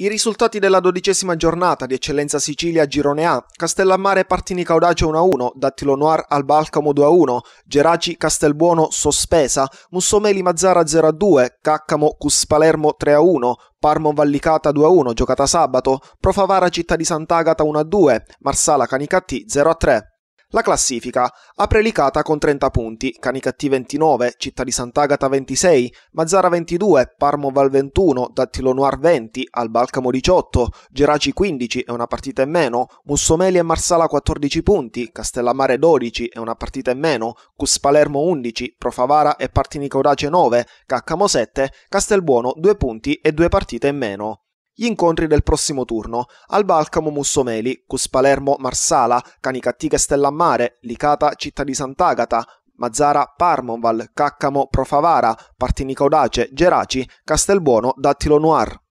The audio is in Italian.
I risultati della dodicesima giornata di Eccellenza Sicilia Girone A, Castellammare Partini Caudace 1-1, Dattilo Noir al Balcamo 2-1, Geraci Castelbuono Sospesa, Mussomeli Mazzara 0-2, Caccamo Cus Palermo 3-1, Parmo Vallicata 2-1 giocata sabato, Profavara Città di Sant'Agata 1-2, Marsala Canicatti 0-3. La classifica apre Licata con 30 punti, Canicatti 29, Città di Sant'Agata 26, Mazzara 22, Parmo Val 21, Dattilo Noir 20, Albalcamo 18, Geraci 15 e una partita in meno, Mussomeli e Marsala 14 punti, Castellammare 12 e una partita in meno, Cus Palermo 11, Profavara e Partinicorace 9, Caccamo 7, Castelbuono 2 punti e 2 partite in meno. Gli incontri del prossimo turno: Alba Alcamo Mussomeli, Cus Palermo Marsala, Canicattiche Stellammare, Licata Città di Sant'Agata, Mazzara Parmonval, Caccamo Profavara, Partinico Dace, Geraci, Castelbuono Dattilo Noir.